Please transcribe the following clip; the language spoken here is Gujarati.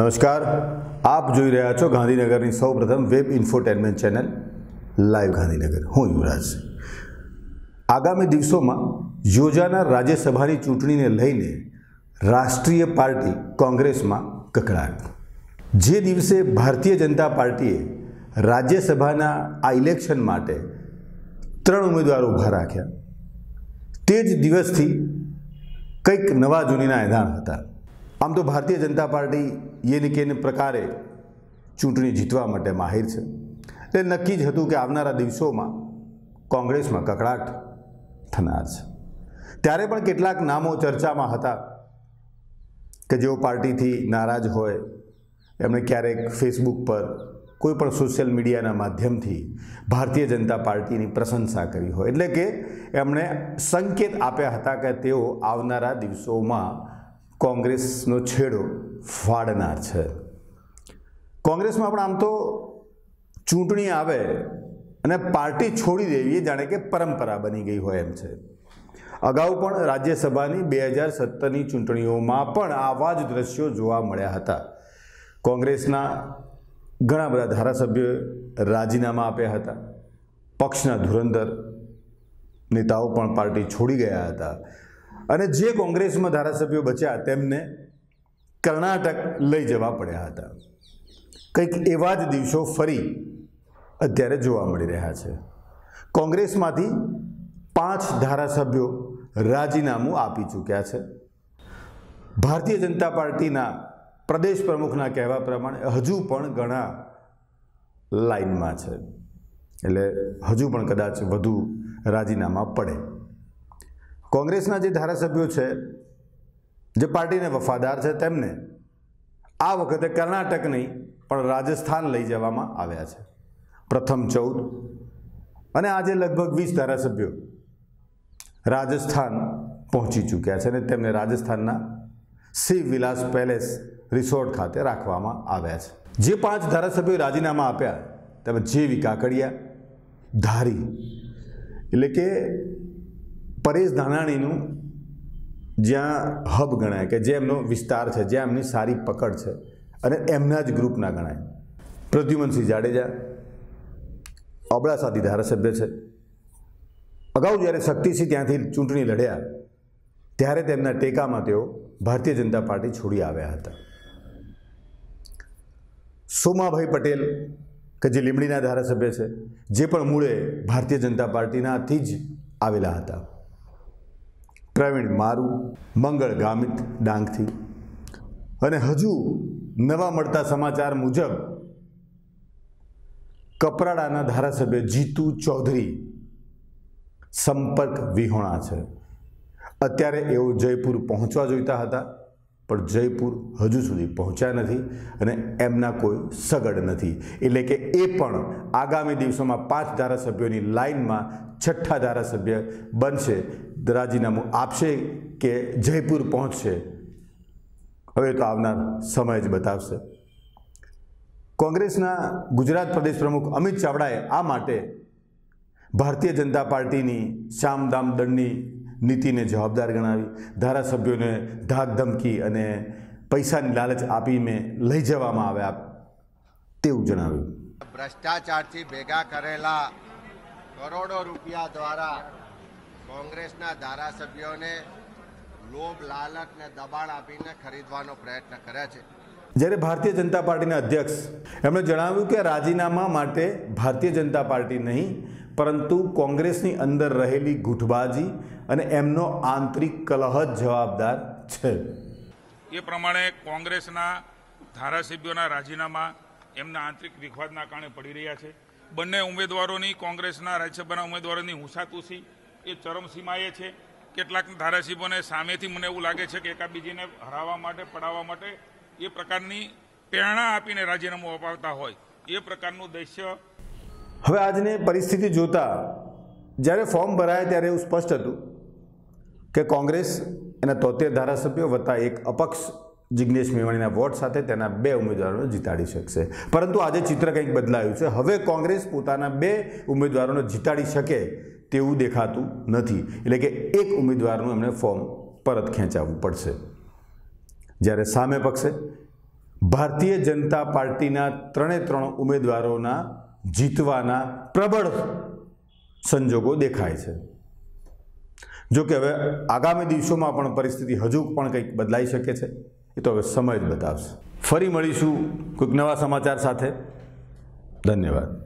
નમસ્કાર આપ જોઈ રહ્યા છો ગાંધીનગરની સૌપ્રથમ web infotainment channel live Gandhinagar હું યુવરાજ આગામી દિવસોમાં યોજાનાર રાજ્યસભાની ચૂંટણીને લઈને રાષ્ટ્રીય પાર્ટી કોંગ્રેસમાં કકડાટ જે દિવસે ભારતીય જનતા પાર્ટીએ રાજ્યસભાના આ ઇલેક્શન માટે ત્રણ ઉમેદવારો ઊભા રાખ્યા તે જ દિવસથી કંઈક નવા જૂનીના એધાણ હતા આમ તો ભારતીય જનતા પાર્ટી યેને કેને પ્રકારે ચૂંટણી જીતવા માટે માહિર છે એટલે નક્કી જ હતું કે આવનારા દિવસોમાં કોંગ્રેસમાં કકડાટ થનાર છે ત્યારે પણ કેટલાક નામો ચર્ચામાં હતા કે જેઓ પાર્ટીથી નારાજ હોય એમણે ક્યારેક ફેસબુક પર કોઈ પણ સોશિયલ મીડિયાના માધ્યમથી ભારતીય જનતા પાર્ટીની પ્રશંસા કરી હોય એટલે કે એમણે સંકેત આપ્યા હતા કે તેઓ આવનારા દિવસોમાં કોંગ્રેસનો છેડો ફાડનાર છે કોંગ્રેસમાં પણ આમ તો ચૂંટણી આવે અને પાર્ટી છોડી દેવી એ જાણે કે પરંપરા બની ગઈ હોય એમ છે અગાઉ પણ રાજ્યસભાની બે હજાર સત્તરની ચૂંટણીઓમાં પણ આવા જ દ્રશ્યો જોવા મળ્યા હતા કોંગ્રેસના ઘણા બધા ધારાસભ્યોએ રાજીનામા આપ્યા હતા પક્ષના ધુરંધર નેતાઓ પણ પાર્ટી છોડી ગયા હતા અને જે કોંગ્રેસમાં ધારાસભ્યો બચ્યા તેમને કર્ણાટક લઈ જવા પડ્યા હતા કંઈક એવા જ દિવસો ફરી અત્યારે જોવા મળી રહ્યા છે કોંગ્રેસમાંથી પાંચ ધારાસભ્યો રાજીનામું આપી ચૂક્યા છે ભારતીય જનતા પાર્ટીના પ્રદેશ પ્રમુખના કહેવા પ્રમાણે હજુ પણ ઘણા લાઇનમાં છે એટલે હજુ પણ કદાચ વધુ રાજીનામા પડે કોંગ્રેસના જે ધારાસભ્યો છે જે પાર્ટીને વફાદાર છે તેમને આ વખતે કર્ણાટક નહીં પણ રાજસ્થાન લઈ જવામાં આવ્યા છે પ્રથમ ચૌદ અને આજે લગભગ વીસ ધારાસભ્યો રાજસ્થાન પહોંચી ચૂક્યા છે અને તેમને રાજસ્થાનના શિવ વિલાસ પેલેસ રિસોર્ટ ખાતે રાખવામાં આવ્યા છે જે પાંચ ધારાસભ્યો રાજીનામા આપ્યા તેમાં જેવી કાકડિયા ધારી એટલે કે પરેશ ધાનાણીનું જ્યાં હબ ગણાય કે જે એમનો વિસ્તાર છે જ્યાં એમની સારી પકડ છે અને એમના જ ગ્રુપના ગણાય પ્રદ્યુમનસિંહ જાડેજા અબડાસાથી ધારાસભ્ય છે અગાઉ જ્યારે શક્તિસિંહ ત્યાંથી ચૂંટણી લડ્યા ત્યારે તેમના ટેકામાં તેઓ ભારતીય જનતા પાર્ટી છોડી આવ્યા હતા સોમાભાઈ પટેલ કે જે લીમડીના ધારાસભ્ય છે જે પણ મૂળે ભારતીય જનતા પાર્ટીનાથી જ આવેલા હતા પ્રવીણ મારું મંગળ ગામિત ડાંગથી અને હજુ નવા મળતા સમાચાર મુજબ કપરાડાના ધારાસભ્ય જીતુ ચૌધરી સંપર્ક વિહોણા છે અત્યારે એઓ જયપુર પહોંચવા જોઈતા હતા પણ જયપુર હજુ સુધી પહોંચ્યા નથી અને એમના કોઈ સગડ નથી એટલે કે એ પણ આગામી દિવસોમાં પાંચ ધારાસભ્યોની લાઇનમાં છઠ્ઠા ધારાસભ્ય બનશે રાજીનામું આપશે કે જયપુર પહોંચશે હવે તો આવનાર સમય જ બતાવશે કોંગ્રેસના ગુજરાત પ્રદેશ પ્રમુખ અમિત ચાવડાએ આ માટે ભારતીય જનતા પાર્ટીની શ્યામદામ દળની નીતિને જવાબદાર ગણાવી ધારાસભ્યોને ધાક ધમકી અને પૈસાની લાલચ આપીને લઈ જવામાં આવ્યા તેવું જણાવ્યું ભ્રષ્ટાચારથી ભેગા કરેલા કરોડો રૂપિયા દ્વારા કોંગ્રેસના ધારાસભ્યોને લોભ લાલચ ને દબાણ આપીને ખરીદવાનો પ્રયત્ન કરે છે જ્યારે ભારતીય જનતા પાર્ટીના અધ્યક્ષ એમણે જણાવ્યું કે રાજીનામા માટે ભારતીય જનતા પાર્ટી નહીં પરંતુ કોંગ્રેસની અંદર રહેલી ગુટબાજી અને એમનો આંતરિક કલહ જ જવાબદાર છે એ પ્રમાણે કોંગ્રેસના ધારાસભ્યોના રાજીનામા એમના આંતરિક વિખવાદના કારણે પડી રહ્યા છે બંને ઉમેદવારોની કોંગ્રેસના રાજ્યસભાના ઉમેદવારોની હુંસાતુસી એ ચરમસીમાએ છે કેટલાક ધારાસભ્યોને સામેથી મને એવું લાગે છે કે એકાબીજીને હરાવવા માટે પડાવવા માટે એ પ્રકારની પ્રેરણા આપીને રાજીનામું અપાવતા હોય એ પ્રકારનું દ્રશ્ય હવે આજની પરિસ્થિતિ જોતા જ્યારે ફોર્મ ભરાયા ત્યારે એવું સ્પષ્ટ હતું કે કોંગ્રેસ એના તોતેર ધારાસભ્યો વત્તા એક અપક્ષ જિગ્નેશ મેવાણીના વોટ સાથે તેના બે ઉમેદવારોને જીતાડી શકશે પરંતુ આજે ચિત્ર કંઈક બદલાયું છે હવે કોંગ્રેસ પોતાના બે ઉમેદવારોને જીતાડી શકે તેવું દેખાતું નથી એટલે કે એક ઉમેદવારનું એમણે ફોર્મ પરત ખેંચાવવું પડશે જ્યારે સામે પક્ષે ભારતીય જનતા પાર્ટીના ત્રણે ત્રણ ઉમેદવારોના જીતવાના પ્રબળ સંજોગો દેખાય છે જોકે હવે આગામી દિવસોમાં પણ પરિસ્થિતિ હજુ પણ કંઈક બદલાઈ શકે છે એ તો હવે સમય જ બતાવશે ફરી મળીશું કોઈક નવા સમાચાર સાથે ધન્યવાદ